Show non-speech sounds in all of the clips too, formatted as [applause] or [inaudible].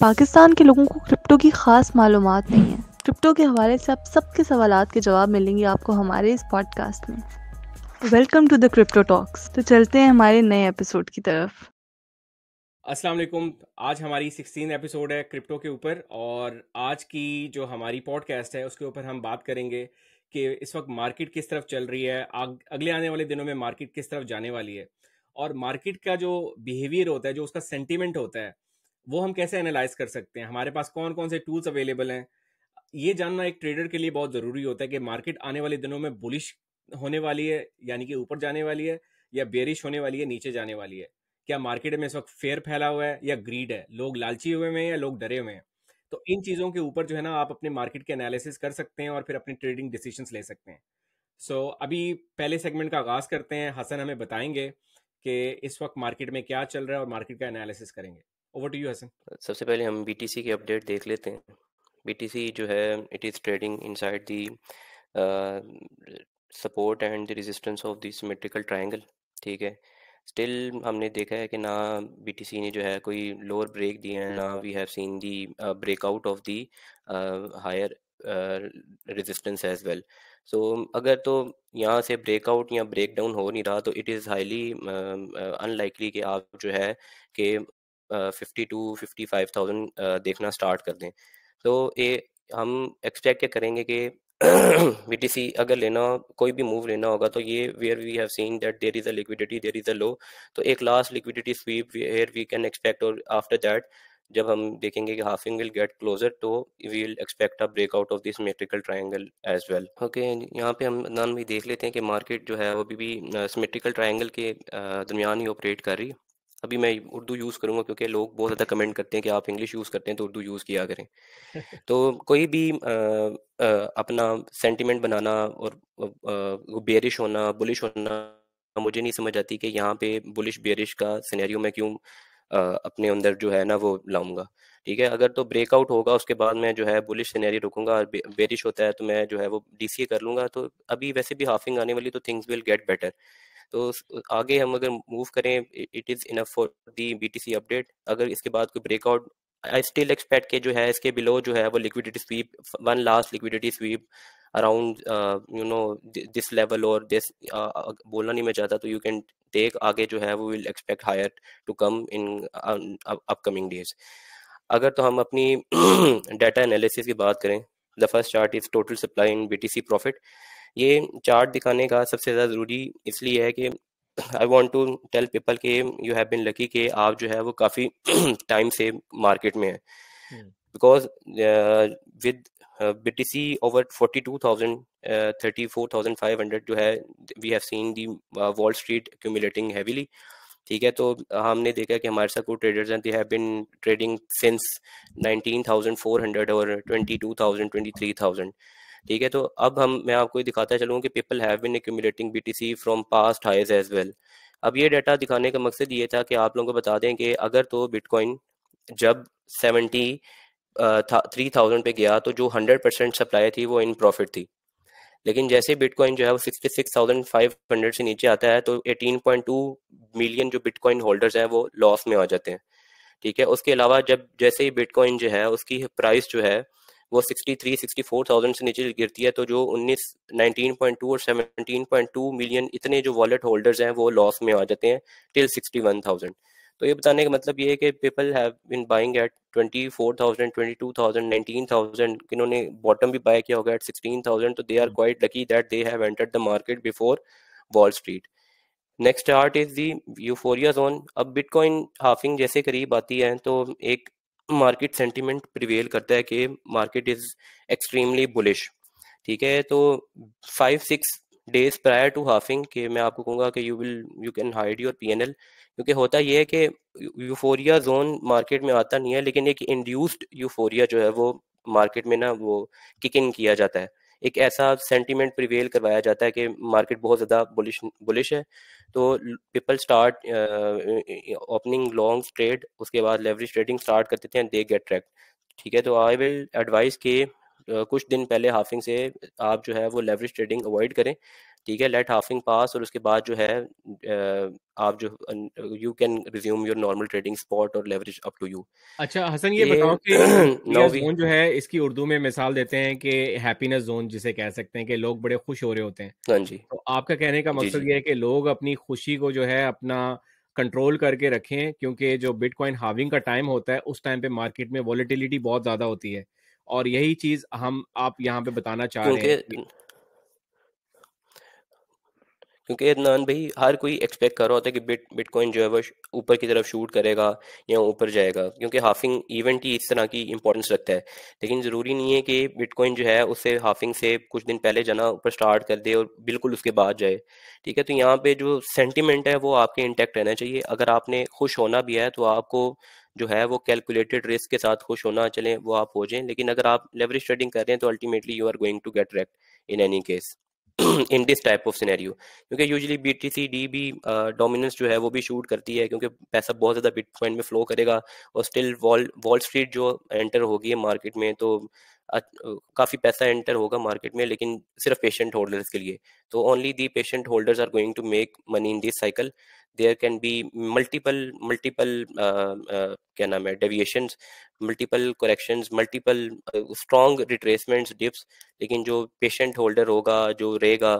पाकिस्तान के लोगों को क्रिप्टो की खास मालूम नहीं है क्रिप्टो के हवाले से आप सबके सवाल के जवाब मिलेंगे आपको हमारे इस पॉडकास्ट में welcome to the crypto talks तो चलते हैं हमारे नए एपिसोड की तरफ अस्सलाम वालेकुम आज हमारी सिक्सटीन एपिसोड है क्रिप्टो के ऊपर और आज की जो हमारी पॉडकास्ट है उसके ऊपर हम बात करेंगे कि इस वक्त मार्केट किस तरफ चल रही है अगले आने वाले दिनों में मार्केट किस तरफ जाने वाली है और मार्केट का जो बिहेवियर होता है जो उसका सेंटिमेंट होता है वो हम कैसे एनालाइज कर सकते हैं हमारे पास कौन कौन से टूल्स अवेलेबल हैं ये जानना एक ट्रेडर के लिए बहुत ज़रूरी होता है कि मार्केट आने वाले दिनों में बुलिश होने वाली है यानी कि ऊपर जाने वाली है या बेरिश होने वाली है नीचे जाने वाली है क्या मार्केट में इस वक्त फेयर फैला हुआ है या ग्रीड है लोग लालची हुए हैं या लोग डरे हुए हैं तो इन चीज़ों के ऊपर जो है ना आप अपने मार्केट के एनालिसिस कर सकते हैं और फिर अपने ट्रेडिंग डिसीजन ले सकते हैं सो so, अभी पहले सेगमेंट का आगाज़ करते हैं हसन हमें बताएंगे कि इस वक्त मार्केट में क्या चल रहा है और मार्केट का एनालिसिस करेंगे ओवर टू यू हसन सबसे पहले हम बीटीसी के अपडेट देख लेते हैं बीटीसी जो है it is trading inside the support and the resistance of the symmetrical triangle ठीक है स्टिल हमने देखा है कि ना बीटीसी ने जो है कोई लोअर ब्रेक दी है ना we have seen the breakout of the higher resistance as well so अगर तो यहाँ से ब्रेकआउट या ब्रेक डाउन हो नहीं रहा तो इट इज़ हाईली अनलाइकली कि आप जो है कि fifty two fifty five thousand देखना स्टार्ट कर दें तो ये हम एक्सपेक्ट क्या करेंगे कि सी [clears throat] अगर लेना कोई भी मूव लेना होगा तो ये where we have seen that there is a liquidity there is a low तो एक last liquidity sweep where we can expect और आफ्टर दैट जब हम देखेंगे कि हाफिंग विल गेट क्लोजर तो we will expect a breakout of this metrical triangle as well okay यहाँ पे हम नान भी देख लेते हैं कि मार्केट जो है वो अभी भी सिमेट्रिकल ट्राइंगल के दरमियान ही ऑपरेट कर रही है अभी मैं उर्दू यूज़ करूँगा क्योंकि लोग बहुत ज़्यादा कमेंट करते हैं कि आप इंग्लिश यूज़ करते हैं तो उर्दू यूज़ किया करें तो कोई भी आ, आ, अपना सेंटिमेंट बनाना और बेरिश होना बुलिश होना मुझे नहीं समझ आती कि यहाँ पे बुलिश बेरिश का सिनेरियो मैं क्यों अपने अंदर जो है ना वो लाऊंगा ठीक है अगर तो ब्रेकआउट होगा उसके बाद मैं जो है बुलिश सिनेरियो रुकूंगा और बेरिश होता है तो मैं जो है वो डीसीए कर लूंगा तो अभी वैसे भी हाफिंग आने वाली तो थिंग्स विल गेट बेटर तो आगे हम अगर मूव करें it is enough for the BTC update अगर इसके बाद कोई ब्रेकआउट आई स्टिल एक्सपेक्ट के जो है इसके बिलो जो है वो liquidity sweep one last liquidity sweep around you know this level और दिस बोलना नहीं मैं चाहता तो यू कैन टेक आगे जो है वो will expect higher to come in upcoming days अगर तो हम अपनी डाटा [clears throat] एनालिसिस की बात करें the first chart is total supply in BTC profit ये चार्ट दिखाने का सबसे ज़्यादा ज़रूरी इसलिए है कि I want to tell people के यू हैव बिन लकी कि आप जो है वो काफ़ी टाइम [clears throat] से मार्केट में है because with B T C over forty two thousand thirty four thousand five hundred जो है we have seen the Wall Street accumulating heavily ठीक है तो हमने देखा कि हमारे साथ कुछ ट्रेडर्स हैं they have been trading since nineteen thousand four hundred और twenty twenty two thousand three thousand ठीक है तो अब हम मैं आपको दिखाता चलूँ कि people have been accumulating B C from past highs as well अब ये डाटा दिखाने का मकसद ये था कि आप लोगों को बता दें कि अगर तो बिटकॉइन जब सेवेंटी थ्री थाउजेंड पे गया तो जो हंड्रेड परसेंट सप्लाई थी वो इन प्रॉफिट थी लेकिन जैसे बिटकॉइन जो है वो sixty six thousand five hundred से नीचे आता है तो एटीन पॉइंट टू मिलियन जो बिटकॉइन होल्डर्स हैं वो लॉस में आ जाते हैं ठीक है उसके अलावा जब जैसे ही बिटकॉइन जो है उसकी प्राइस जो है वो 63 64000 से नीचे गिरती है तो जो 19 19.2 और 17.2 मिलियन इतने जो वॉलेट होल्डर्स हैं वो लॉस में आ जाते हैं टिल 61000 तो ये बताने का मतलब ये है कि people have been buying at 24000 22000 19000 इन्होंने बॉटम भी बाय किया होगा एट 16000 तो they are quite lucky that they have entered the market before Wall Street next chart is the euphoria zone अब बिटकॉइन हाफिंग जैसे करीब आती है तो एक मार्केट सेंटीमेंट प्रिवेल करता है कि मार्केट इज एक्सट्रीमली बुलिश ठीक है तो five six days prior to halving के मैं आपको कहूँगा कि you will you can hide your P N L क्योंकि होता यह है कि यूफोरिया जोन मार्केट में आता नहीं है लेकिन एक इंड्यूस्ड यूफोरिया जो है वो मार्केट में ना वो किक इन किया जाता है एक ऐसा सेंटीमेंट प्रिवेल करवाया जाता है कि मार्केट बहुत ज़्यादा बुलिश बुलिश है तो people start opening long trade उसके बाद लेवरेज ट्रेडिंग स्टार्ट करते थे दे गेट ट्रैक ठीक है तो आई विल एडवाइस के कुछ दिन पहले हाफिंग से आप जो है वो लेवरेज ट्रेडिंग अवॉइड करें ठीक है लेट हाफिंग पास और उसके बाद जो है आप जो you can resume your normal trading spot और लेवरेज अप टू यू अच्छा हसन ये, ये बताओ कि जोन [clears throat] जो है इसकी उर्दू में मिसाल देते हैं कि हैप्पीनेस जोन जिसे कह सकते हैं कि लोग बड़े खुश हो रहे होते हैं हाँ जी तो आपका कहने का मकसद ये है कि लोग अपनी खुशी को जो है अपना कंट्रोल करके रखें क्योंकि जो बिटकॉइन हाविंग का टाइम होता है उस टाइम पे मार्केट में वॉलेटिलिटी बहुत ज्यादा होती है और यही चीज हम आप यहाँ पे बताना चाह रहे हैं क्योंकि अदनान भाई हर कोई एक्सपेक्ट कर रहा होता है कि बिट बिटकॉइन जो है वो ऊपर की तरफ शूट करेगा या ऊपर जाएगा क्योंकि हाफिंग इवेंट ही इस तरह की इंपॉर्टेंस रखता है लेकिन ज़रूरी नहीं है कि बिटकॉइन जो है उससे हाफिंग से कुछ दिन पहले जाना ऊपर स्टार्ट कर दे और बिल्कुल उसके बाद जाए ठीक है तो यहाँ पे जो सेंटिमेंट है वो आपके इंटेक्ट रहना चाहिए अगर आपने खुश होना भी है तो आपको जो है वो कैलकुलेटेड रिस्क के साथ खुश होना चले वो आप हो जाएं लेकिन अगर आप लेवरेज ट्रेडिंग कर रहे हैं तो ultimately you are going to get wrecked in any case in this type of scenario क्योंकि usually B T C D भी डोमिनेंस जो है वो भी शूट करती है क्योंकि पैसा बहुत ज़्यादा बिटकॉइन में फ्लो करेगा और स्टिल वॉल वॉल स्ट्रीट जो एंटर होगी मार्केट में तो काफ़ी पैसा एंटर होगा मार्केट में लेकिन सिर्फ पेशेंट होल्डर्स के लिए तो only the patient holders are going to make money in this cycle there can be multiple multiple क्या नाम है deviation multiple corrections multiple strong retracement dips लेकिन जो पेशेंट होल्डर होगा जो रहेगा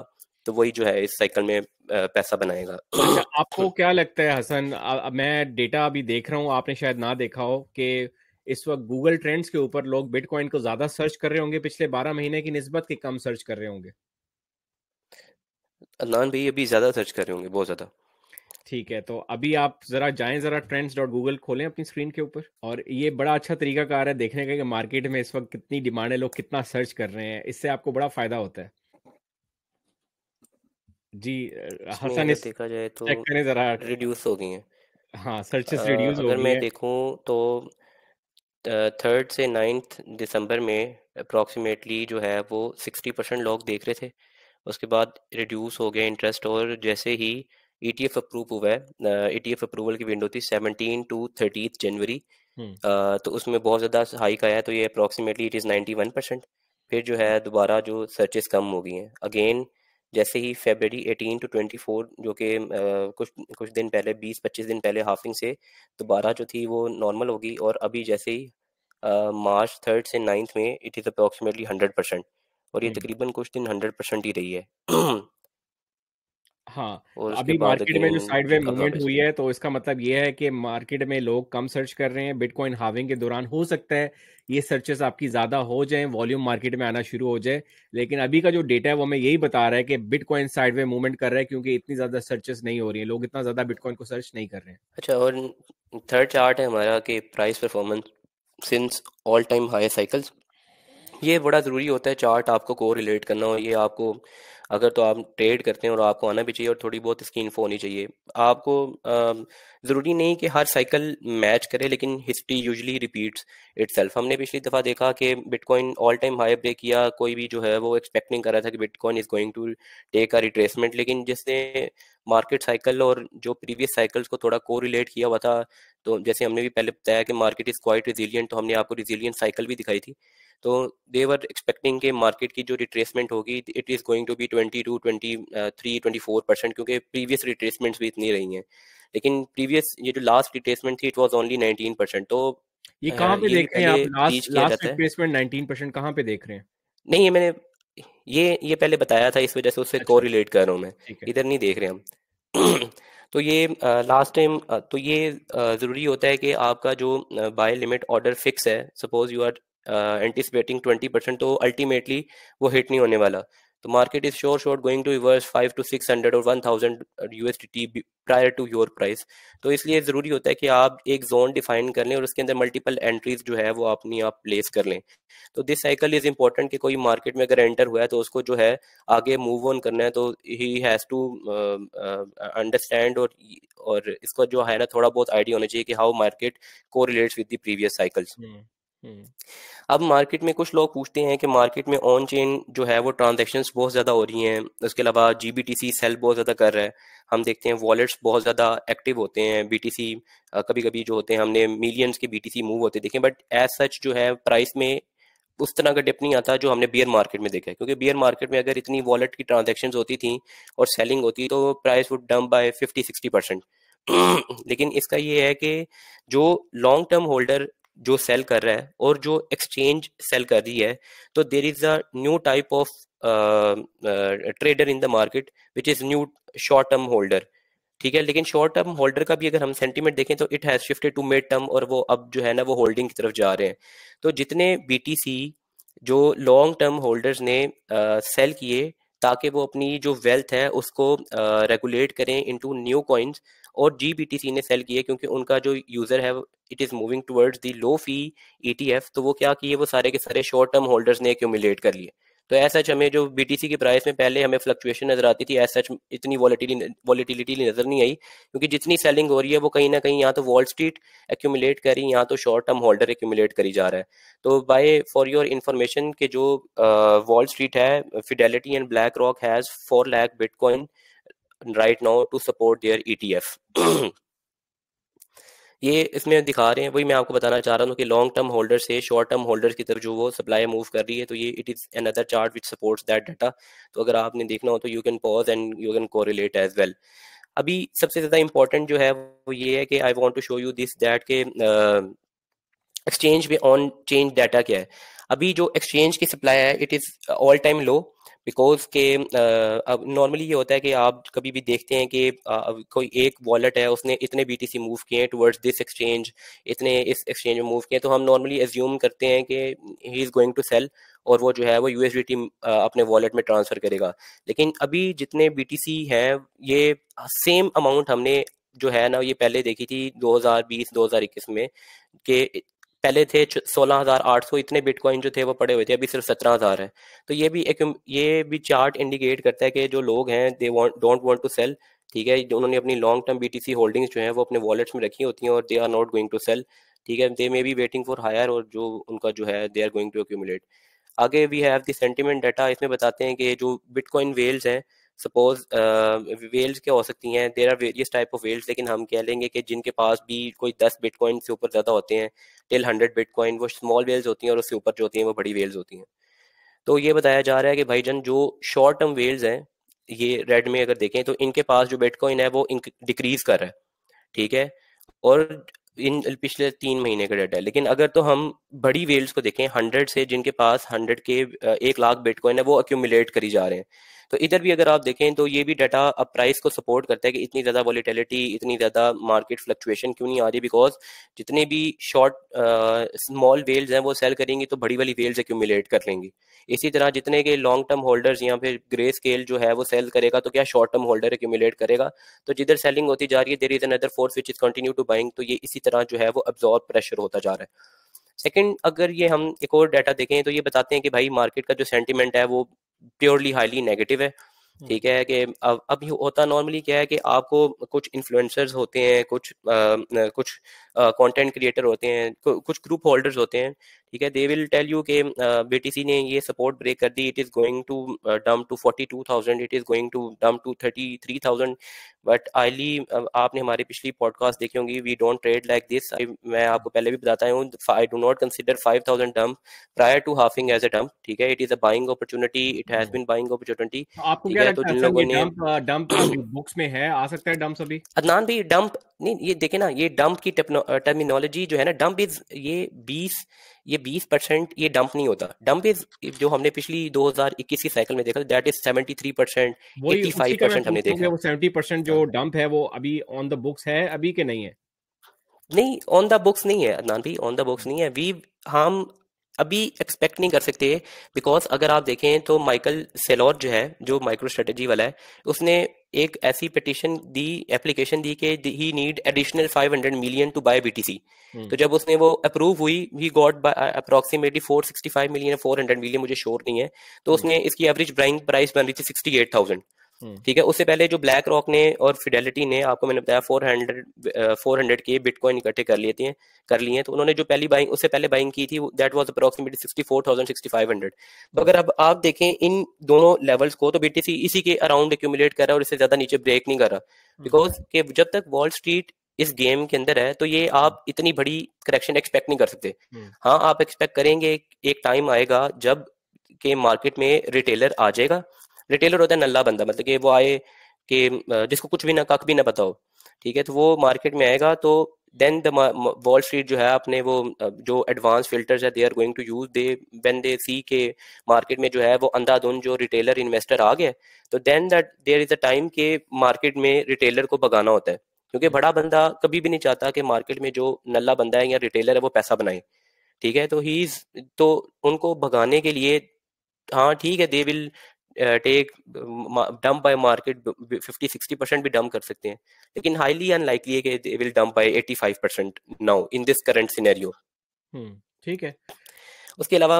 तो वही जो है इस साइकिल में पैसा बनाएगा अच्छा, आपको तो क्या लगता है हसन आ, मैं डेटा अभी देख रहा हूँ आपने शायद ना देखा हो कि इस वक्त गूगल ट्रेंड्स के ऊपर लोग बिटकॉइन को ज्यादा सर्च कर रहे होंगे पिछले बारह महीने की नस्बत के कम सर्च कर रहे होंगे अदनान भाई अभी ज्यादा सर्च कर रहे होंगे बहुत ज्यादा ठीक है तो अभी आप जरा जाएं जरा ट्रेंड्स डॉट गूगल खोलें अपनी स्क्रीन के ऊपर और ये बड़ा अच्छा तरीका कार है देखने का कि मार्केट में इस वक्त कितनी डिमांड है लोग कितना सर्च कर रहे हैं इससे आपको बड़ा फायदा होता है जी हसन इस देखा जाए तो चेक करें जरा रिड्यूस हो गई है हाँ सर्चेस रिड्यूस हो गई है अगर मैं देखूं तो थर्ड से नाइन्थ दिसंबर में अप्रॉक्सीमेटली जो है वो सिक्सटी परसेंट लोग देख रहे थे उसके बाद रिड्यूस हो गया इंटरेस्ट और जैसे ही ई टी एफ अप्रूव हुआ है ई टी एफ अप्रूवल की विंडो थी सेवनटीन टू थर्टीथ जनवरी तो उसमें बहुत ज़्यादा हाइक आया तो ये approximately it is ninety one percent फिर जो है दोबारा जो सर्चेस कम हो गई हैं अगेन जैसे ही फेबररी 18 टू 24 जो कि कुछ कुछ दिन पहले 20-25 दिन पहले हाफिंग से दोबारा जो थी वो नॉर्मल होगी और अभी जैसे ही मार्च थर्ड से नाइन्थ में it is approximately hundred percent और ये तकरीबन कुछ दिन हंड्रेड परसेंट ही रही है हाँ अभी मार्केट में जो साइडवे मूवमेंट हुई है तो इसका मतलब ये है कि मार्केट में लोग कम सर्च कर रहे हैं बिटकॉइन हाविंग के दौरान हो सकता है ये सर्चेस आपकी ज्यादा हो जाए वॉल्यूम मार्केट में आना शुरू हो जाए लेकिन अभी का जो डेटा है वो हमें यही बता रहा है कि बिटकॉइन साइडवे मूवमेंट कर रहा है क्योंकि इतनी ज्यादा सर्चेस नहीं हो रही है लोग इतना ज्यादा बिटकॉइन को सर्च नहीं कर रहे हैं अच्छा और थर्ड चार्ट है हमारा कि price performance since all time high cycles ये बड़ा ज़रूरी होता है चार्ट आपको को रिलेट करना हो ये आपको अगर तो आप ट्रेड करते हैं और आपको आना भी चाहिए और थोड़ी बहुत इसकी इन्फो होनी चाहिए आपको ज़रूरी नहीं कि हर साइकिल मैच करे लेकिन हिस्ट्री यूजली रिपीट्स इट हमने पिछली दफ़ा देखा कि bitcoin all time high break किया कोई भी जो है वो एक्सपेक्टिंग कर रहा था कि bitcoin is going to take a retracement लेकिन जिसने मार्केट साइकिल और जो प्रीवियस साइकिल्स को थोड़ा को रिलेट किया हुआ था तो जैसे हमने भी पहले बताया कि मार्केट इज़ क्वाइट रिजिलियंट तो हमने आपको रिजिलियंट साइकिल भी दिखाई थी तो देवर एक्सपेक्टिंग के मार्केट की जो रिट्रेसमेंट होगी it is going to be twenty two twenty three twenty four percent क्योंकि प्रीवियस रिट्रेसमेंट्स भी इतनी रही हैं लेकिन प्रीवियस ये जो लास्ट रिट्रेसमेंट थी it was only nineteen percent तो ये uh, कहाँ पे देख रहे हैं आप लास्ट लास्ट रिप्लेसमेंट 19 कहाँ पे देख रहे हैं नहीं ये मैंने ये ये पहले बताया था इस वजह से उससे कोरिलेट अच्छा। कर रहा हूँ मैं इधर नहीं देख रहे हम [clears throat] तो ये लास्ट uh, टाइम uh, तो ये ज़रूरी होता है कि आपका जो बाय लिमिट ऑर्डर फिक्स है suppose you are anticipating twenty percent तो अल्टीमेटली वो हिट नहीं होने वाला तो market is sure shore going to reverse five to six hundred और one thousand USD prior to your price तो इसलिए ज़रूरी होता है कि आप एक जोन डिफाइन कर लें और उसके अंदर मल्टीपल एंट्रीज जो है वो अपनी आप प्लेस कर लें तो दिस साइकिल इज़ इंपॉर्टेंट कि कोई मार्केट में अगर एंटर हुआ है तो उसको जो है आगे मूव ऑन करना है तो ही हैज़ टू अंडरस्टैंड और और इसका जो है ना थोड़ा बहुत आइडिया होना चाहिए कि हाउ मार्केट को relates with the previous cycles hmm. अब मार्केट में कुछ लोग पूछते हैं कि मार्केट में ऑन चेन जो है वो ट्रांजेक्शन बहुत ज़्यादा हो रही हैं उसके अलावा G B T C sell बहुत ज़्यादा कर रहा है हम देखते हैं वॉलेट्स बहुत ज़्यादा एक्टिव होते हैं बी टी सी कभी कभी जो होते हैं हमने मिलियंस के बी टी सी मूव होते देखें बट एज सच जो है प्राइस में उस तरह का डिप नहीं आता जो हमने बियर मार्केट में देखा है क्योंकि बियर मार्केट में अगर इतनी वॉलेट की ट्रांजेक्शन होती थी और सेलिंग होती तो price would dump by fifty sixty percent लेकिन इसका ये है कि जो लॉन्ग टर्म होल्डर जो सेल कर रहा है और जो एक्सचेंज सेल कर रही है तो there is a new type of trader in the market which is new short term holder ठीक है लेकिन शॉर्ट टर्म होल्डर का भी अगर हम सेंटीमेंट देखें तो it has shifted to mid term और वो अब जो है ना वो होल्डिंग की तरफ जा रहे हैं तो जितने बीटीसी जो लॉन्ग टर्म होल्डर्स ने सेल uh, किए ताकि वो अपनी जो वेल्थ है उसको रेगुलेट uh, करें इनटू न्यू कॉइन्स और जी ने सेल किए क्योंकि उनका जो यूज़र है it is moving towards the low fee E तो वो क्या किए वो सारे के सारे शॉर्ट टर्म होल्डर्स ने एक्यूमुलेट कर लिए तो एस सच हमें जो बी टी सी की प्राइस में पहले हमें फ्लक्चुएशन नजर आती थी एस सच इतनी वॉलीटिलिटी नजर नहीं आई क्योंकि जितनी सेलिंग हो रही है वो कहीं ना कहीं यहाँ तो वॉल स्ट्रीट एक्यूमुलेट करी यहाँ तो शॉर्ट टर्म होल्डर एक्यूमुलेट करी जा रहा है तो बाय फॉर योर इन्फॉर्मेशन के जो वॉल uh, स्ट्रीट है Fidelity and BlackRock has four lakh bitcoin right now to support their ETF ये इसमें दिखा रहे हैं वही मैं आपको बताना चाह रहा हूँ कि लॉन्ग टर्म होल्डर से शॉर्ट टर्म होल्डर की तरफ जो वो सप्लाई मूव कर रही है तो ये it is another chart which supports that data तो अगर आपने देखना हो तो you can pause and you can correlate as well अभी सबसे ज़्यादा इंपॉर्टेंट जो है वो ये है कि I want to show you this that के एक्सचेंज में ऑन चेंज डाटा क्या है अभी जो एक्सचेंज की सप्लाई है it is all time low because के अब नॉर्मली ये होता है कि आप कभी भी देखते हैं कि कोई एक वॉलेट है उसने इतने बी टी सी मूव किए हैं टूवर्ड्स दिस एक्सचेंज इतने इस एक्सचेंज में मूव किए तो हम नॉर्मली एज्यूम करते हैं कि he is going to sell और वो जो है वो यू टी अपने वॉलेट में ट्रांसफर करेगा लेकिन अभी जितने बी टी सी हैं ये सेम अमाउंट हमने जो है ना ये पहले देखी थी 2020 2021 में कि पहले थे सोलह हजार आठ सौ इतने बिटकॉइन जो थे वो पड़े हुए थे अभी सिर्फ सत्रह हजार है तो ये भी एक ये भी चार्ट इंडिकेट करता है कि जो लोग हैं they want don't want to sell ठीक है उन्होंने अपनी लॉन्ग टर्म बीटीसी होल्डिंग्स जो है वो अपने वॉलेट्स में रखी होती हैं और they are not going to sell ठीक है they may be waiting for higher और जो उनका जो है they are going to accumulate आगे we have the sentiment data इसमें बताते हैं कि जो बिटकॉइन वेल्स हैं सपोज वेल्स uh, क्या हो सकती हैं there are various type of whales लेकिन हम कह लेंगे कि जिनके पास भी कोई दस बिटकॉइन से ऊपर ज़्यादा होते हैं टिल हंड्रेड बिटकॉइन वो स्मॉल वेल्स होती हैं और उससे ऊपर जो होती हैं वो बड़ी वेल्स होती हैं तो ये बताया जा रहा है कि भाई जन जो शॉर्ट टर्म वेल्स हैं ये रेड में अगर देखें तो इनके पास जो बिटकॉइन है वो डिक्रीज कर रहा है ठीक है और इन पिछले तीन महीने का डाटा है लेकिन अगर तो हम बड़ी वेल्स को देखें हंड्रेड से जिनके पास हंड्रेड के एक लाख बिटकॉइन है वो अक्यूमुलेट करी जा रहे हैं तो इधर भी अगर आप देखें तो ये भी डाटा अब प्राइस को सपोर्ट करता है कि इतनी ज़्यादा वॉलीटेलिटी इतनी ज़्यादा मार्केट फ्लक्चुएशन क्यों नहीं आ रही बिकॉज जितने भी शॉर्ट स्मॉल वेल्स हैं वो सेल करेंगी तो बड़ी वाली वेल्स एक्यूमुलेट कर लेंगी इसी तरह जितने के लॉन्ग टर्म होल्डर्स या फिर ग्रे स्केल जो है वो सेल करेगा तो क्या शॉर्ट टर्म होल्डर एक्यूमुलेट करेगा तो जिधर सेलिंग होती जा रही है there is another force which is continue to buying तो ये इसी तरह जो है वो अब्जॉर्ब प्रेशर होता जा रहा है सेकेंड अगर ये हम एक और डाटा देखें तो ये बताते हैं कि भाई मार्केट का जो सेंटिमेंट है वो प्योरली हाईली नेगेटिव है हम्म। ठीक है कि अब अब ये होता नॉर्मली क्या है कि आपको कुछ इन्फ्लुएंसर्स होते हैं कुछ आ, कुछ कंटेंट क्रिएटर होते हैं कुछ ग्रुप होल्डर्स होते हैं ठीक है दे विल टेल यू के बीटीसी ने ये सपोर्ट ब्रेक कर दी it is going to dump to forty two thousand it is going to dump to thirty three thousand but ideally आपने हमारे पिछली पॉडकास्ट देखी होंगी we don't trade like this मैं आपको पहले भी बताता हूँ I do not consider five thousand dump prior to halving as a dump ठीक है it is a buying opportunity it has been buying opportunity आपको क्या तो लगता है डम्प बुक्स [coughs] में है आ सकता है डम्प अभी अदनान भी डम्प नहीं ये देखे ना ये डंप की टर्मिनोलॉजी जो है ना डंप इज ये बीस ये बीस परसेंट ये डंप नहीं होता डंप इज जो हमने पिछली 2021 की साइकिल में देखा that is 73 percent eighty five percent हमने देखा वो 70 परसेंट जो डंप हाँ। है वो अभी ऑन द बुक्स है अभी के नहीं है नहीं ऑन द बुक्स नहीं है अदनान भाई ऑन द बुक्स नहीं है वी हम अभी एक्सपेक्ट नहीं कर सकते बिकॉज अगर आप देखें तो माइकल सेलोर जो है जो माइक्रो स्ट्रेटेजी वाला है उसने एक ऐसी पिटिशन दी एप्लीकेशन दी कि he need additional 500 million to buy BTC तो जब उसने वो अप्रूव हुई he got approximately 465 million 400 million मुझे श्योर नहीं है तो hmm. उसने इसकी एवरेज ब्राइंग प्राइस बन रही थी सिक्सटी एट थाउजेंड हम्म। ठीक है उससे पहले जो ब्लैक रॉक ने और फिडेलिटी ने आपको मैंने बताया फोर हंड्रेड फोर हंड्रेड के बिटकॉइन इकट्ठे कर लिए थे कर लिए तो उन्होंने जो पहली बाइंग उससे पहले बाइंग की थी that was approximately sixty four thousand sixty five hundred तो अगर अब आप देखें इन दोनों लेवल्स को तो बीटीसी इसी के अराउंड एक्यूमुलेट कर रहा है और इससे ज्यादा नीचे ब्रेक नहीं कर रहा बिकॉज हम्म। के जब तक वॉल स्ट्रीट इस गेम के अंदर है तो ये आप इतनी बड़ी करेक्शन एक्सपेक्ट नहीं कर सकते हम्म। हाँ आप एक्सपेक्ट करेंगे एक टाइम आएगा जब के मार्केट में रिटेलर आ जाएगा रिटेलर होता है नल्ला बंदा मतलब कि वो आए कि जिसको कुछ भी ना कख भी ना पता हो ठीक है तो वो मार्केट में आएगा तो देन द वॉल स्ट्रीट जो है अपने वो जो एडवांस फिल्टर्स है they are going to use they when they see के मार्केट में जो है वो अंधाधुन जो रिटेलर इन्वेस्टर आ गया तो then that there is a time के मार्केट में रिटेलर को भगाना होता है क्योंकि बड़ा बंदा कभी भी नहीं चाहता कि मार्केट में जो नल्ला बंदा है या रिटेलर है वो पैसा बनाए ठीक है तो ही तो उनको भगाने के लिए हाँ ठीक है they will take dump by market 50 60 percent भी डंप कर सकते हैं लेकिन हाईली अनलाइकली है कि they will dump by 85 percent now in this current scenario ठीक है उसके अलावा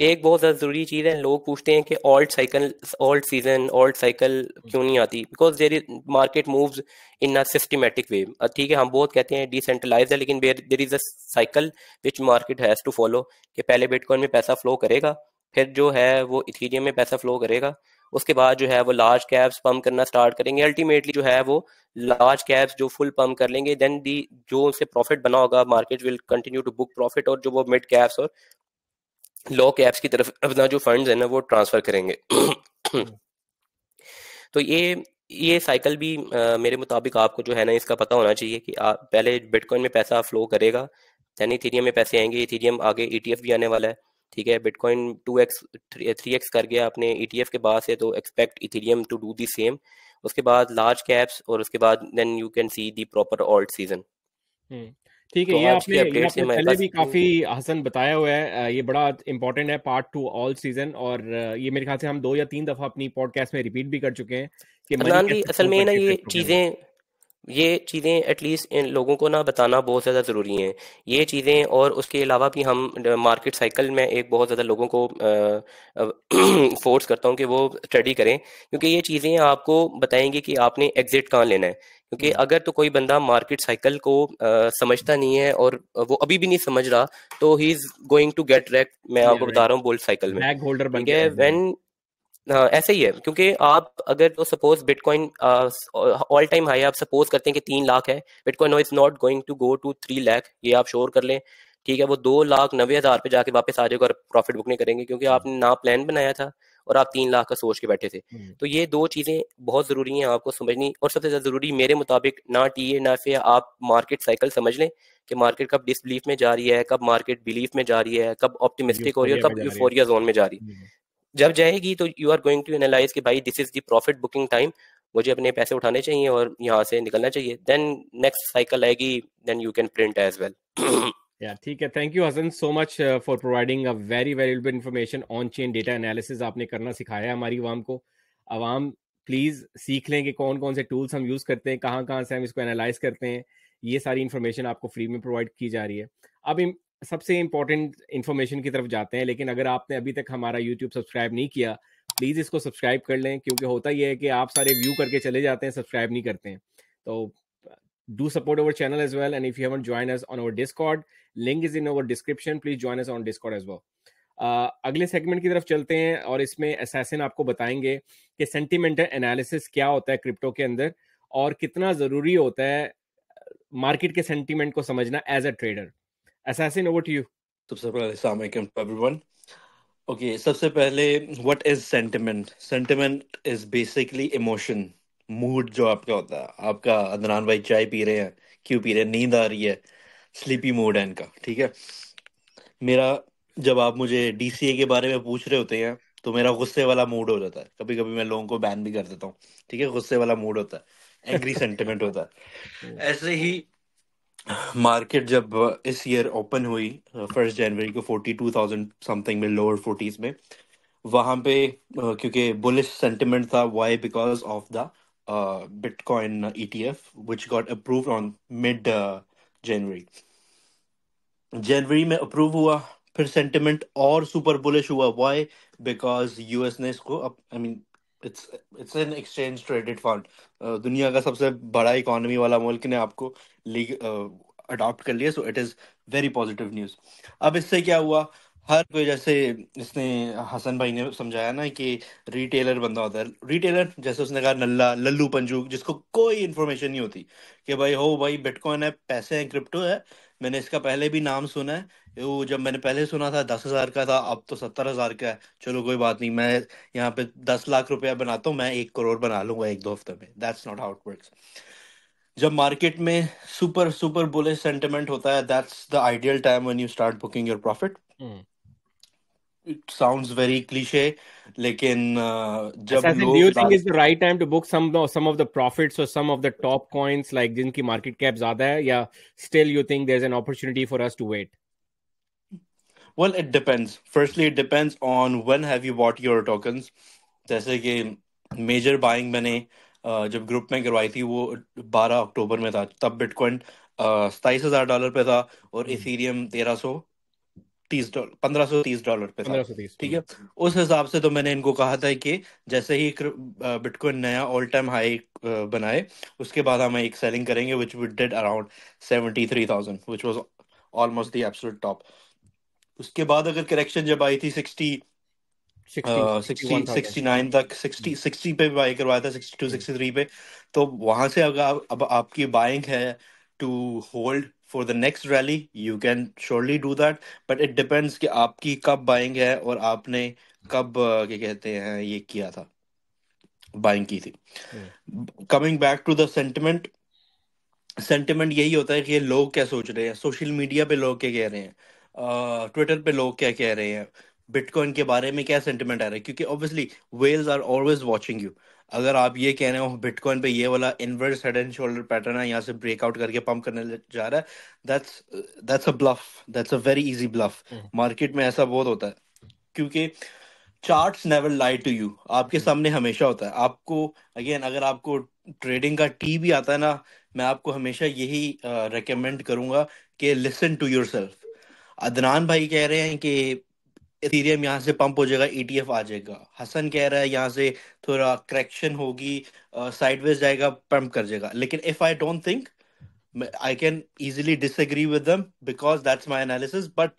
एक बहुत ज़्यादा ज़रूरी चीज़ है लोग पूछते हैं कि old cycle old season old cycle क्यों नहीं आती because there is market moves in a systematic way ठीक है हम बहुत कहते हैं डिसेंट्रलाइज है लेकिन there is a cycle which market has to follow कि पहले बिटकॉइन में पैसा फ्लो करेगा फिर जो है वो इथीरियम में पैसा फ्लो करेगा उसके बाद जो है वो लार्ज कैप्स पम्प करना स्टार्ट करेंगे अल्टीमेटली जो है वो लार्ज कैप्स जो फुल पम्प कर लेंगे देन दी जो उनसे प्रॉफिट बना होगा market will continue to book profit और जो वो मिड कैप्स और लो कैप्स की तरफ अपना जो फंड है ना वो ट्रांसफर करेंगे [coughs] तो ये ये साइकिल भी आ, मेरे मुताबिक आपको जो है ना इसका पता होना चाहिए कि आप पहले बिटकॉइन में पैसा फ्लो करेगा यानी इथीरियम में पैसे आएंगे इथीरियम आगे ईटीएफ e भी आने वाला है ठीक है bitcoin two X three X कर गया अपने ई e के बाद से तो expect Ethereum to do the same उसके बाद लार्ज कैप्स और उसके बाद then you can see the proper alt season ठीक है तो ये आपने, ये आपने पहले भी काफी हसन बताया हुआ है ये बड़ा इम्पोर्टेंट है पार्ट टू ऑल सीजन और ये मेरे ख्याल से हम दो या तीन दफा अपनी पॉडकास्ट में रिपीट भी कर चुके हैं कि असल में ना ये चीजें ये चीज़ें एटलीस्ट इन लोगों को ना बताना बहुत ज़्यादा ज़रूरी हैं ये चीज़ें और उसके अलावा भी हम मार्केट साइकिल में एक बहुत ज़्यादा लोगों को फोर्स [clears throat] करता हूँ कि वो स्टडी करें क्योंकि ये चीज़ें आपको बताएंगी कि आपने एग्ज़िट कहाँ लेना है क्योंकि हम्म। अगर तो कोई बंदा मार्केट साइकिल को आ, समझता नहीं है और वो अभी भी नहीं समझ रहा तो he is going to get wrecked मैं आपको बता रहा हूँ बोल्ड साइकिल में ठीक है व्हेन हाँ, ऐसे ही है क्योंकि आप अगर तो suppose bitcoin all time high आप सपोज करते हैं कि तीन लाख है bitcoin is not going to go to three lakh ये आप श्योर कर लें ठीक है वो दो लाख नब्बे हज़ार पे जाके वापस आ जाएगा और प्रॉफिट बुक नहीं करेंगे क्योंकि आपने ना प्लान बनाया था और आप तीन लाख का सोच के बैठे थे हम्म। तो ये दो चीज़ें बहुत ज़रूरी हैं आपको समझनी और सबसे ज़्यादा ज़रूरी मेरे मुताबिक ना टी ए ना फे आप मार्केट साइकिल समझ लें कि मार्केट कब डिसबिलीफ में जा रही है कब मार्केट बिलीफ में जा रही है कब ऑप्टिमिस्टिक हो रही है कब यूफोरिया जोन में जा रही है हम्म। जब जाएगी तो you are going to analyze कि भाई this is the profit booking time मुझे अपने पैसे उठाने चाहिए और यहाँ से निकलना चाहिए देन नेक्स्ट साइकिल आएगी then you can print as well Yeah, ठीक है thank you Hasan so much for providing a very very good information on chain data analysis आपने करना सिखाया है हमारी आवाम को आवाम प्लीज़ सीख लें कि कौन कौन से टूल्स हम यूज़ करते हैं कहाँ कहाँ से हम इसको एनालाइज करते हैं ये सारी इन्फॉर्मेशन आपको फ्री में प्रोवाइड की जा रही है अब सबसे इंपॉर्टेंट इन्फॉर्मेशन की तरफ जाते हैं लेकिन अगर आपने अभी तक हमारा यूट्यूब सब्सक्राइब नहीं किया प्लीज़ इसको सब्सक्राइब कर लें क्योंकि होता यह है कि आप सारे व्यू करके चले जाते हैं सब्सक्राइब नहीं करते हैं तो do support our channel as well and if you join joined on our discord link is in our description please join join on discord as as uh, अगले सेगमेंट की तरफ चलते हैं और इसमें असैसिन आपको बताएंगे कि सेंटिमेंटल एनालिसिस क्या होता है क्रिप्टो के अंदर और कितना ज़रूरी होता है मार्केट के सेंटिमेंट को समझना as a trader Assassin, over to you. तो सबसे पहले सलामकुम टू एवरीवन ओके सबसे पहले what is sentiment sentiment is basically emotion mood जो आपका होता है आपका अदनान भाई चाय पी रहे हैं क्यों पी रहे हैं नींद आ रही है स्लीपी मूड है इनका ठीक है मेरा जब आप मुझे डीसीए के बारे में पूछ रहे होते हैं तो मेरा गुस्से वाला मूड हो जाता है कभी कभी मैं लोगों को बैन भी कर देता हूँ ठीक है गुस्से वाला मूड होता है एंग्री सेंटिमेंट होता है [laughs] ऐसे ही मार्केट जब इस ईयर ओपन हुई फर्स्ट जनवरी को फोर्टी टू थाउजेंड समथिंग में लोअर फोर्टीज में वहां पे क्योंकि बुलिश सेंटिमेंट था why because of the bitcoin ETF which got approved on mid जनवरी जनवरी में अप्रूव हुआ फिर सेंटिमेंट और सुपर बुलिश हुआ वाई बिकॉज यूएस ने इसको I mean it's it's an exchange traded fund दुनिया का सबसे बड़ा इकोनॉमी वाला मुल्क ने आपको लीग अडॉप्ट uh, कर लिया so it is very positive news अब इससे क्या हुआ हर कोई जैसे इसने हसन भाई ने समझाया ना कि रिटेलर बंदा होता है रिटेलर जैसे उसने कहा नल्ला लल्लू पंजू जिसको कोई इन्फॉर्मेशन नहीं होती कि भाई हो भाई बिटकॉइन है पैसे हैं क्रिप्टो है मैंने इसका पहले भी नाम सुना है वो तो जब मैंने पहले सुना था दस हजार का था अब तो सत्तर हजार का है चलो कोई बात नहीं मैं यहाँ पे दस लाख रुपया बनाता हूँ मैं एक करोड़ बना लूंगा एक दो हफ्ते में दैट्स नॉट हाउट वर्क्स जब मार्केट में सुपर सुपर बोले सेंटिमेंट होता है that's the ideal time when you start booking your profit it sounds very cliche लेकिन जब अच्छा, लोग do you think is the right time to book some some of the profits और some of the top coins like जिनकी market cap ज्यादा है या still you think there is an opportunity for us to wait well it depends firstly it depends on when have you bought your tokens जैसे कि major buying मैंने जब group में करवाई थी वो 12 अक्टूबर में था तब बिटकॉइन सताईस हजार डॉलर पे था और इथेरियम हम्म। तेरह तीस डॉलर पंद्रह सौ तीस डॉलर पे था ठीक हम्म। है उस हिसाब से तो मैंने इनको कहा था कि जैसे ही बिटकॉइन नया ऑल टाइम हाई बनाए उसके बाद हम एक सेलिंग करेंगे which we around seventy three thousand which was almost the absolute top उसके बाद अगर करेक्शन जब आई थी सिक्सटी सिक्सटी नाइन तक सिक्सटी hmm. पे बाई करवाया था सिक्सटी टू सिक्सटी थ्री पे तो वहां से अगर अब आपकी बाइंग है to hold for the next rally you can surely do that but it depends कि आपकी कब बाइंग है और आपने कब uh, क्या कहते हैं ये किया था बाइंग की थी coming back to the sentiment sentiment यही होता है कि लोग क्या सोच रहे हैं सोशल मीडिया पे लोग क्या कह रहे हैं ट्विटर पे लोग क्या कह रहे हैं बिटकॉइन के बारे में क्या सेंटिमेंट आ रहा है क्योंकि obviously whales are always watching you अगर आप ये कह रहे हो बिटकॉइन पे ये वाला inverse head and shoulder pattern है यहाँ से ब्रेकआउट करके पंप करने जा रहा है that's that's a bluff that's a very easy bluff market में ऐसा बहुत होता है क्योंकि charts never lie to you आपके hmm. सामने हमेशा होता है आपको अगेन अगर आपको ट्रेडिंग का टी भी आता है ना मैं आपको हमेशा यही रिकमेंड uh, करूंगा कि listen to yourself Adnan भाई कह रहे हैं कि इथेरियम यहाँ से पंप हो जाएगा ईटीएफ e आ जाएगा हसन कह रहा है यहाँ से थोड़ा करेक्शन होगी साइडवेज जाएगा पंप कर जाएगा लेकिन if I don't think I can easily disagree with them because that's my analysis but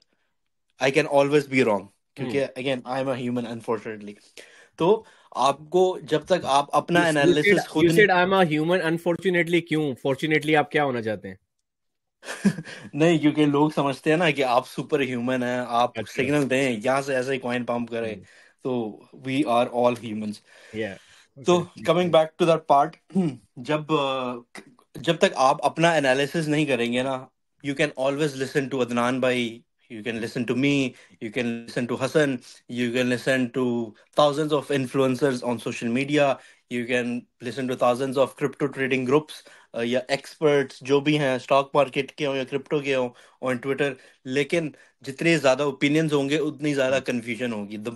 I can always be wrong क्योंकि again I am a human unfortunately तो आपको जब तक आप अपना एनालिसिस खुद I am a human unfortunately क्यों fortunately आप क्या होना चाहते हैं नहीं क्योंकि लोग समझते हैं ना कि आप सुपर ह्यूमन हैं आप अच्छा। सिग्नल दें यहाँ से ऐसे कॉइन पंप करें तो वी आर ऑल ह्यूमंस तो coming back to that part जब जब तक आप अपना एनालिसिस नहीं करेंगे ना you can always listen to Adnan भाई you can listen to me you can listen to hassan you can listen to thousands of influencers on social media you can listen to thousands of crypto trading groups uh, या experts जो भी हैं stock market के हों या crypto के हों on Twitter लेकिन जितने ज़्यादा opinions होंगे उतनी ज़्यादा confusion होगी the,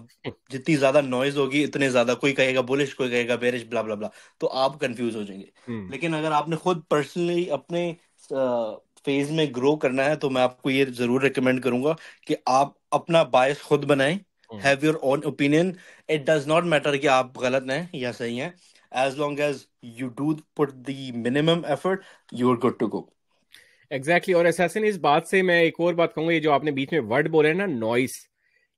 जितनी ज़्यादा noise होगी इतने ज़्यादा कोई कहेगा bullish कोई कहेगा bearish ब्ला ब्ला ब्ला तो आप confuse हो जाएंगे लेकिन अगर आपने खुद personally अपने uh, फेज में ग्रो करना है तो मैं आपको ये जरूर रिकमेंड करूंगा कि आप अपना बायस खुद बनाए have your own opinion it does not matter कि आप गलत हैं या सही हैं as long as you do put the minimum effort you are good to go exactly और एसेसिन इस बात से मैं एक और बात कहूंगा ये जो आपने बीच में वर्ड बोले ना नॉइस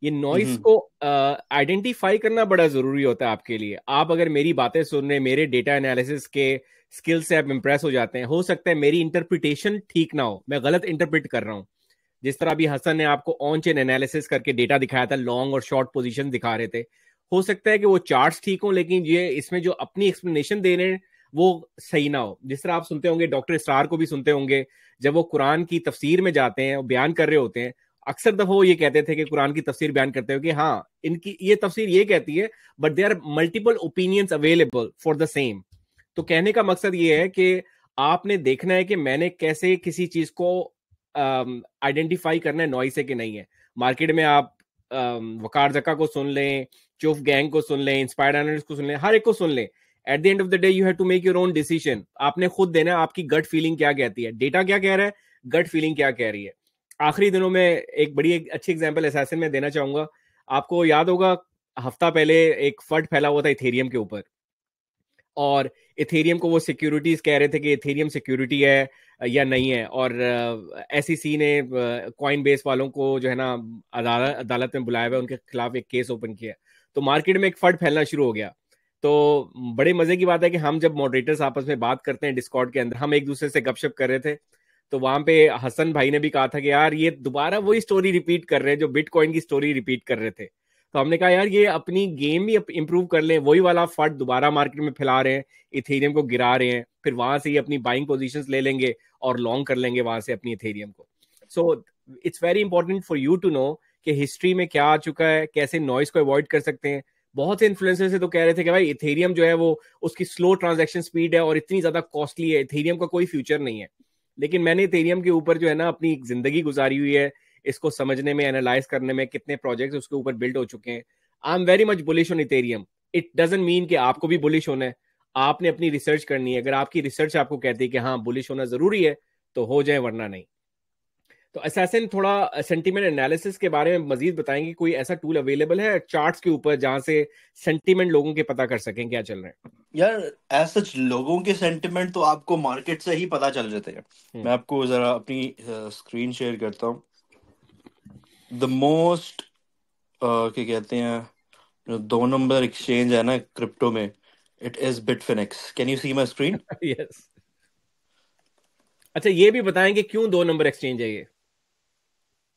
ये नॉइस हम्म। को आइडेंटिफाई uh, करना बड़ा जरूरी होता है आपके लिए आप अगर मेरी बातें सुन रहे मेरे डेटा एनालिसिस के uh, स्किल से आप इम्प्रेस हो जाते हैं हो सकता है मेरी इंटरप्रिटेशन ठीक ना हो मैं गलत इंटरप्रिट कर रहा हूँ जिस तरह अभी हसन ने आपको ऑन चेन एनालिसिस करके डेटा दिखाया था लॉन्ग और शॉर्ट पोजिशन दिखा रहे थे हो सकता है कि वो चार्ट ठीक हो लेकिन ये इसमें जो अपनी एक्सप्लेनेशन दे रहे हैं वो सही ना हो जिस तरह आप सुनते होंगे डॉक्टर स्टार को भी सुनते होंगे जब वो कुरान की तफसीर में जाते हैं बयान कर रहे होते हैं अक्सर दफा वो ये कहते थे कि कुरान की तफसीर बयान करते हुए कि हाँ इनकी ये तफसीर ये कहती है but they are multiple opinions available for the same तो कहने का मकसद ये है कि आपने देखना है कि मैंने कैसे किसी चीज को आइडेंटिफाई करना है नॉइस है कि नहीं है मार्केट में आप वकार जक्का को सुन लें चुफ गैंग को सुन लें इंस्पायर्ड एनालिस्ट को सुन लें हर एक को सुन लें at the end of the day you have to make your own decision आपने खुद देना आपकी गट फीलिंग क्या कहती है डेटा क्या कह रहा है गट फीलिंग क्या कह रही है आखिरी दिनों में एक बड़ी एक अच्छी एग्जाम्पल एसासन में देना चाहूंगा आपको याद होगा हफ्ता पहले एक फट फैला हुआ था इथेरियम के ऊपर और इथेरियम को वो सिक्योरिटीज कह रहे थे कि इथेरियम सिक्योरिटी है या नहीं है और एस e ने कॉइन बेस वालों को जो है ना अदालत अदालत में बुलाया हुआ उनके खिलाफ एक केस ओपन किया तो मार्केट में एक फट फैलना शुरू हो गया तो बड़े मजे की बात है कि हम जब मॉडरेटर्स आपस में बात करते हैं डिस्कॉर्ड के अंदर हम एक दूसरे से गपशप कर रहे थे तो वहां पे हसन भाई ने भी कहा था कि यार ये दोबारा वही स्टोरी रिपीट कर रहे हैं जो बिटकॉइन की स्टोरी रिपीट कर रहे थे तो हमने कहा यार ये अपनी गेम भी इम्प्रूव कर ले वही वाला फट दोबारा मार्केट में फैला रहे हैं इथेरियम को गिरा रहे हैं फिर वहां से ही अपनी बाइंग पोजिशन ले लेंगे और लॉन्ग कर लेंगे वहां से अपनी इथेरियम को so it's very important for you to know कि हिस्ट्री में क्या आ चुका है कैसे नॉइस को अवॉइड कर सकते हैं बहुत से इन्फ्लुएंसर से तो कह रहे थे कि भाई इथेरियम जो है वो उसकी स्लो ट्रांजैक्शन स्पीड है और इतनी ज्यादा कॉस्टली है इथेरियम का कोई फ्यूचर नहीं है लेकिन मैंने इथेरियम के ऊपर जो है ना अपनी जिंदगी गुजारी हुई है इसको समझने में एनालाइज करने में कितने प्रोजेक्ट्स उसके ऊपर बिल्ड हो चुके हैं I am very much bullish on Ethereum it doesn't mean कि आपको भी बुलिश होना है आपने अपनी रिसर्च करनी है अगर आपकी रिसर्च आपको कहती है कि हाँ बुलिश होना जरूरी है तो हो जाए वरना नहीं तो असैसिन थोड़ा सेंटीमेंट uh, एनालिसिस के बारे में मजीद बताएंगे कोई ऐसा टूल अवेलेबल है चार्ट्स के ऊपर जहां से सेंटीमेंट लोगों के पता कर सकें क्या चल रहा है यार एज सच लोगों के सेंटीमेंट तो आपको मार्केट से ही पता चल जाते हैं हम्म। मैं आपको जरा अपनी स्क्रीन uh, शेयर करता हूँ द मोस्ट uh, क्या कहते हैं जो दो नंबर एक्सचेंज है ना क्रिप्टो में it is Bitfinex can you see my screen yes अच्छा ये भी बताएंगे क्यों दो नंबर एक्सचेंज है ये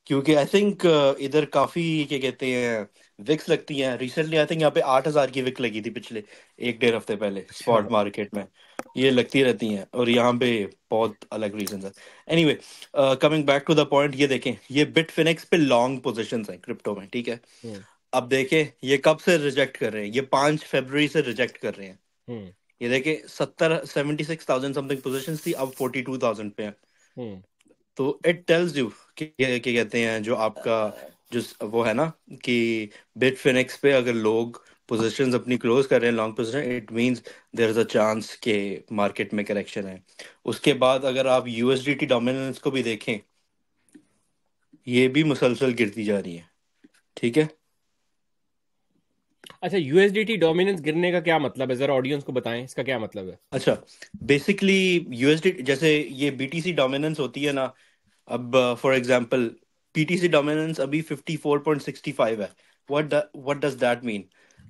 क्योंकि आई थिंक uh, इधर काफी क्या कहते हैं विक्स लगती हैं रिसेंटली आई थिंक यहाँ पे आठ हजार की विक लगी थी पिछले एक डेढ़ हफ्ते पहले स्पॉट अच्छा। मार्केट में ये लगती रहती हैं और यहाँ पे बहुत अलग रीजन है anyway coming back to the point ये देखें ये बिट फिनिक्स पे लॉन्ग पोजिशन है क्रिप्टो में ठीक है yeah. हम्म। अब देखें ये कब से रिजेक्ट कर रहे हैं ये पांच फेबर से रिजेक्ट कर रहे हैं hmm. ये देखे सत्तर seventy six thousand something position थी अब फोर्टी टू थाउजेंड पे है hmm. हम्म। तो इट टेल्स यू क्या कहते हैं जो आपका जो वो है ना कि बिट फिनिक्स पे अगर लोग पोजिशन अपनी क्लोज कर रहे हैं long position it mean there is a chance के मार्केट में करेक्शन है उसके बाद अगर आप यूएसडीटी डोमिनेंस को भी देखें ये भी मुसलसल गिरती जा रही है ठीक है अच्छा यूएसडीटी डोमिनेंस गिरने का क्या मतलब है जरा ऑडियंस को बताएं इसका क्या मतलब है अच्छा बेसिकली यूएसडी जैसे ये बीटीसी डोमिनेंस होती है ना अब for uh, example BTC dominance अभी 54.65 है what what does that mean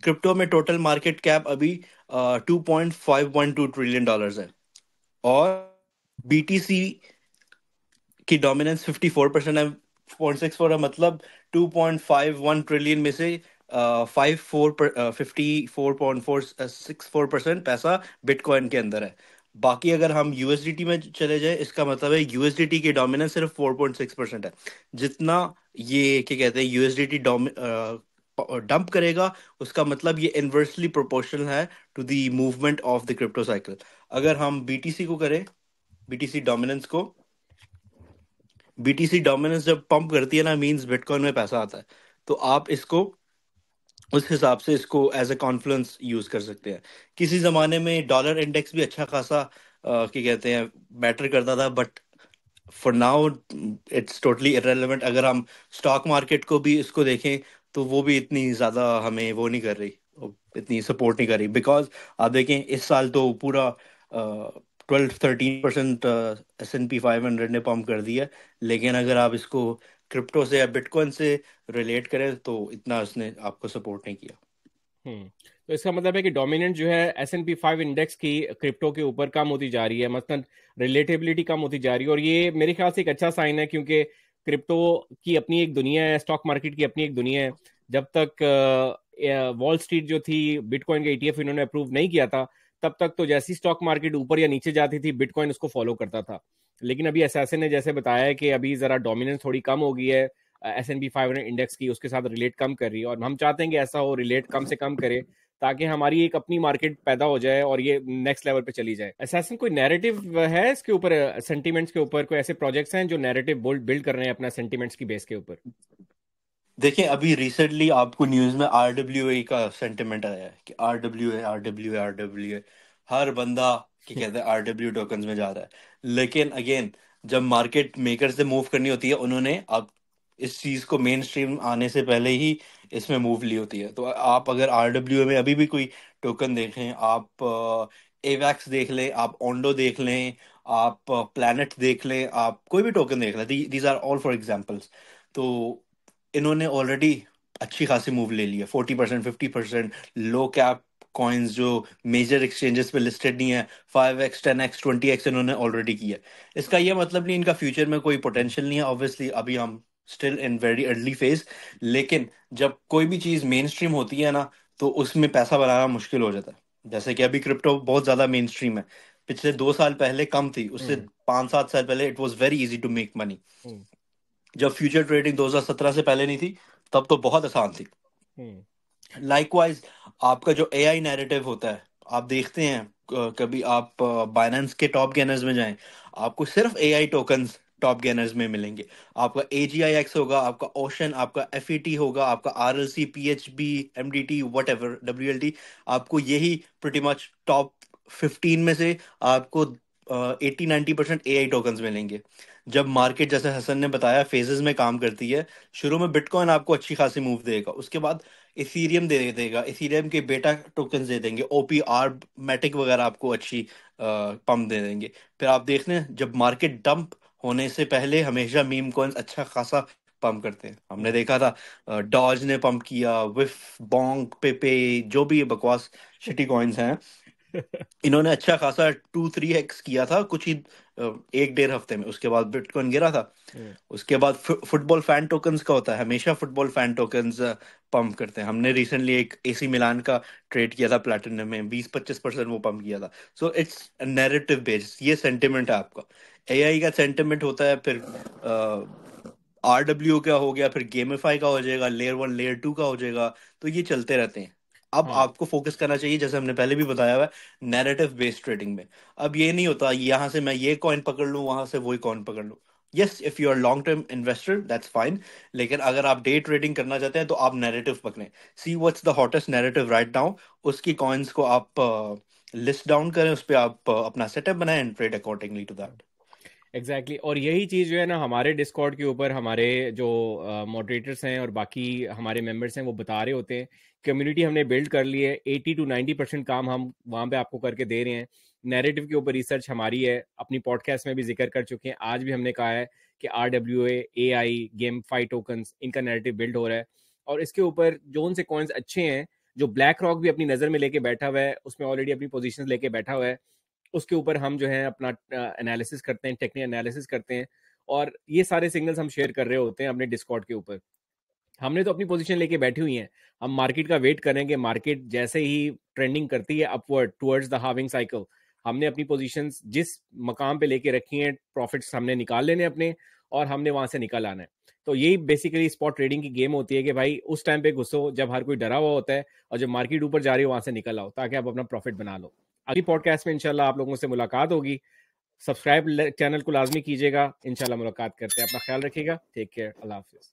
crypto में टोटल मार्केट कैप अभी टू पॉइंट ट्रिलियन डॉलर है और बीटीसी की डोमिनेंस 54 परसेंट है पॉइंट है मतलब two point five one trillion में से five four fifty four point four six four percent पैसा बिटकॉइन के अंदर है बाकी अगर हम यूएसडीटी में चले जाए इसका मतलब है यूएसडीटी की डोमिनेंस सिर्फ 4.6 परसेंट है जितना ये क्या कहते हैं यूएसडीटी डंप करेगा उसका मतलब ये इन्वर्सली प्रोपोर्शनल है to the movement of the crypto cycle अगर हम बीटीसी को करें बीटीसी डोमिनेंस को बीटीसी डोमिनेंस जब पंप करती है ना मींस बिटकॉइन में पैसा आता है तो आप इसको उस हिसाब से इसको एज ए कॉन्फ्लुएंस यूज कर सकते हैं किसी जमाने में डॉलर इंडेक्स भी अच्छा खासा uh, कहते हैं मैटर करता था but for now it's totally irrelevant अगर हम स्टॉक मार्केट को भी इसको देखें तो वो भी इतनी ज्यादा हमें वो नहीं कर रही इतनी सपोर्ट नहीं कर रही बिकॉज आप देखें इस साल तो पूरा twelve thirteen percent S and P five hundred ने पम्प कर दिया लेकिन अगर आप इसको क्रिप्टो से या बिटकॉइन से रिलेट करें तो इतना उसने आपको सपोर्ट नहीं किया हम्म, तो इसका मतलब है कि डोमिनेंट जो है S and P five index की क्रिप्टो के ऊपर कम होती जा रही है मतलब रिलेटेबिलिटी कम होती जा रही है और ये मेरे ख्याल से एक अच्छा साइन है क्योंकि क्रिप्टो की अपनी एक दुनिया है स्टॉक मार्केट की अपनी एक दुनिया है जब तक वॉल स्ट्रीट जो थी बिटकॉइन का ईटीएफ इन्होंने अप्रूव नहीं किया था तब तक तो जैसी स्टॉक मार्केट ऊपर या नीचे जाती थी बिटकॉइन उसको फॉलो करता था लेकिन अभी एस ने जैसे बताया कि अभी ज़रा डोमिनेंस थोड़ी कम हो गई है S and P five hundred index की उसके साथ रिलेट कम कर रही है और हम चाहते हैं कि ऐसा हो रिलेट कम से कम करे ताकि हमारी एक अपनी मार्केट पैदा हो जाए और ये नेक्स्ट लेवल पे चली जाए असैसन कोई नैरेटिव है इसके ऊपर सेंटीमेंट्स के ऊपर कोई ऐसे प्रोजेक्ट्स हैं जो नैरेटिव बिल्ड बिल्ड कर रहे हैं अपना सेंटीमेंट्स की बेस के ऊपर देखिए अभी रिसेंटली आपको न्यूज में आरडब्ल्यू ए का सेंटिमेंट आया है कि आर डब्ल्यू आरडब्ल्यू हर बंदा कि कहते हैं आरडब्ल्यू टोकन में जा रहा है लेकिन अगेन जब मार्केट मेकर से मूव करनी होती है उन्होंने अब इस चीज को मेन स्ट्रीम आने से पहले ही इसमें मूव ली होती है तो आप अगर आरडब्ल्यू में अभी भी कोई टोकन देखें आप एवैक्स देख लें आप ओंडो देख लें आप प्लानट देख लें आप कोई भी टोकन देख लें these are all for examples तो इन्होंने ऑलरेडी अच्छी खासी मूव ले ली है forty percent fifty percent low cap coins जो मेजर एक्सचेंजेस पे लिस्टेड नहीं है five x ten x twenty x इन्होंने ऑलरेडी किया इसका ये मतलब नहीं इनका फ्यूचर में कोई पोटेंशियल नहीं है ऑब्वियसली अभी हम still in very early phase लेकिन जब कोई भी चीज़ मेन स्ट्रीम होती है ना तो उसमें पैसा बनाना मुश्किल हो जाता है जैसे कि अभी क्रिप्टो बहुत ज़्यादा मेन स्ट्रीम है पिछले दो साल पहले कम थी उससे हम्म। पांच सात साल पहले it was very easy to make money जब फ्यूचर ट्रेडिंग 2017 से पहले नहीं थी तब तो बहुत आसान थी हम्म। लाइकवाइज आपका जो ए आई नैरेटिव होता है आप देखते हैं कभी आप बाइनेंस के टॉप गेनर्स में जाएं आपको सिर्फ A I token top gainers में मिलेंगे आपका ए जी आई एक्स होगा आपका ओशन आपका एफ ई टी होगा आपका R L C P H B M D T whatever W L T आपको यही प्रटी मच टॉप फिफ्टीन में से आपको eighty ninety percent A I token मिलेंगे जब मार्केट जैसे हसन ने बताया फेजेस में काम करती है शुरू में बिटकॉइन आपको अच्छी खासी मूव देगा उसके बाद इथीरियम दे देगा इथीरियम के बेटा टोकन दे देंगे ओपी आर मैटिक वगैरह आपको अच्छी पम्प दे देंगे फिर आप देख लें जब मार्केट डंप होने से पहले हमेशा मीम कॉइन्स अच्छा खासा पंप करते हैं हमने देखा था डॉज ने पंप किया विफ बॉन्ग पेपे जो भी बकवास शिटी कॉइन्स हैं इन्होंने अच्छा खासा टू थ्री एक्स किया था कुछ ही एक डेढ़ हफ्ते में उसके बाद बिटकॉइन गिरा था हम्म। उसके बाद फुटबॉल फैन टोकन का होता है हमेशा फुटबॉल फैन टोकन पंप करते हैं हमने रिसेंटली एक एसी मिलान का ट्रेड किया था प्लेटिनम में बीस पच्चीस परसेंट वो पंप किया था सो इट्स नेरेटिव बेस्ड ये सेंटिमेंट है आपका ए का सेंटिमेंट होता है फिर आर डब्ल्यू का हो गया फिर गेमिफाई का हो जाएगा लेयर वन लेयर टू का हो जाएगा तो ये चलते रहते हैं अब हाँ. आपको फोकस करना चाहिए जैसे हमने पहले भी बताया हुआ है नैरेटिव बेस्ड ट्रेडिंग में अब ये नहीं होता यहाँ से मैं ये कॉइन पकड़ लू वहां से वही कॉइन पकड़ लू yes if you are long term investor that's fine लेकिन अगर आप डे ट्रेडिंग करना चाहते हैं तो आप नैरेटिव पकड़ें see what's the hottest narrative right now उसकी कॉइन्स को आप लिस्ट uh, डाउन करें उस पर आप uh, अपना सेटअप बनाएं and trade accordingly to that exactly exactly. और यही चीज़ जो है ना हमारे डिस्कॉर्ड के ऊपर हमारे जो मॉडरेटर्स uh, हैं और बाकी हमारे मेंबर्स हैं वो बता रहे होते हैं कम्युनिटी हमने बिल्ड कर ली है एटी टू नाइन्टी परसेंट काम हम वहाँ पे आपको करके दे रहे हैं नैरेटिव के ऊपर रिसर्च हमारी है अपनी पॉडकास्ट में भी जिक्र कर चुके हैं आज भी हमने कहा है कि R W A I game five token इनका नैरेटिव बिल्ड हो रहा है और इसके ऊपर जो उनसे कॉइन्स अच्छे हैं जो ब्लैक रॉक भी अपनी नज़र में लेके बैठा हुआ है उसमें ऑलरेडी अपनी पोजिशन लेके बैठा हुआ है उसके ऊपर हम जो है अपना एनालिसिस करते हैं टेक्निकल एनालिसिस करते हैं और ये सारे सिग्नल्स हम शेयर कर रहे होते हैं अपने डिस्कॉर्ड के ऊपर हमने तो अपनी पोजीशन लेके बैठी हुई है हम मार्केट का वेट करेंगे मार्केट जैसे ही ट्रेंडिंग करती है upward towards the halving cycle हमने अपनी पोजीशन जिस मकाम पे लेके रखी हैं प्रॉफिट्स हमने निकाल लेने अपने और हमने वहां से निकल आना है तो यही बेसिकली स्पॉट ट्रेडिंग की गेम होती है कि भाई उस टाइम पे घुसो जब हर कोई डरा हुआ होता है और जब मार्केट ऊपर जा रही हो वहां से निकल आओ ताकि आप अपना प्रॉफिट बना लो अगली पॉडकास्ट में इंशाल्लाह आप लोगों से मुलाकात होगी सब्सक्राइब चैनल को लाजमी कीजिएगा इंशाल्लाह मुलाकात करते हैं अपना ख्याल रखिएगा टेक केयर अल्लाह हाफिज़